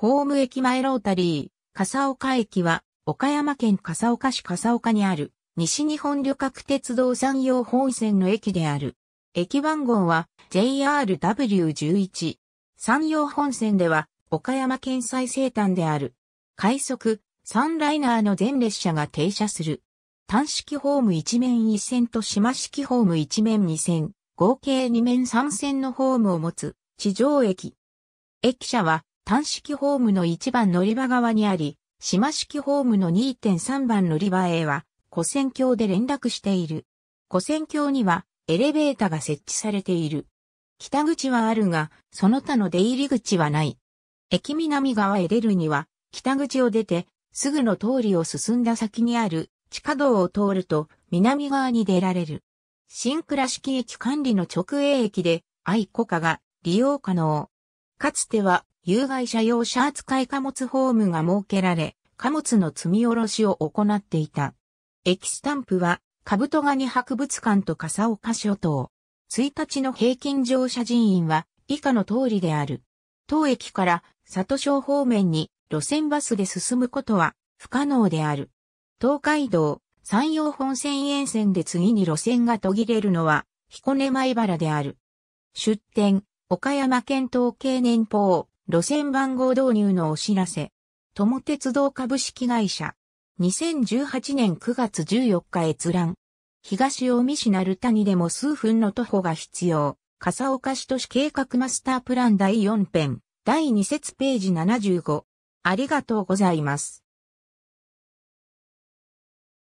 ホーム駅前ロータリー、笠岡駅は、岡山県笠岡市笠岡にある、西日本旅客鉄道山陽本線の駅である。駅番号は JRW11。山陽本線では、岡山県最西端である。快速、サンライナーの全列車が停車する。単式ホーム一面一線と島式ホーム一面二線、合計二面三線のホームを持つ、地上駅。駅舎は、単式ホームの1番乗り場側にあり、島式ホームの2.3番乗り場へは、古戦橋で連絡している。古戦橋には、エレベータが設置されている。北口はあるが、その他の出入り口はない。駅南側へ出るには、北口を出て、すぐの通りを進んだ先にある地下道を通ると、南側に出られる。新倉敷駅管理の直営駅で、愛子家が利用可能。かつては有害者用車扱い貨物ホームが設けられ、貨物の積み下ろしを行っていた。駅スタンプは、カブトガニ博物館と笠岡諸島。1日の平均乗車人員は以下の通りである。当駅から里小方面に路線バスで進むことは不可能である。東海道、山陽本線沿線で次に路線が途切れるのは彦根米原である。出店、岡山県統計年報、路線番号導入のお知らせ。友鉄道株式会社。2018年9月14日閲覧。東大江市る谷でも数分の徒歩が必要。笠岡市都市計画マスタープラン第4編。第2節ページ75。ありがとうございます。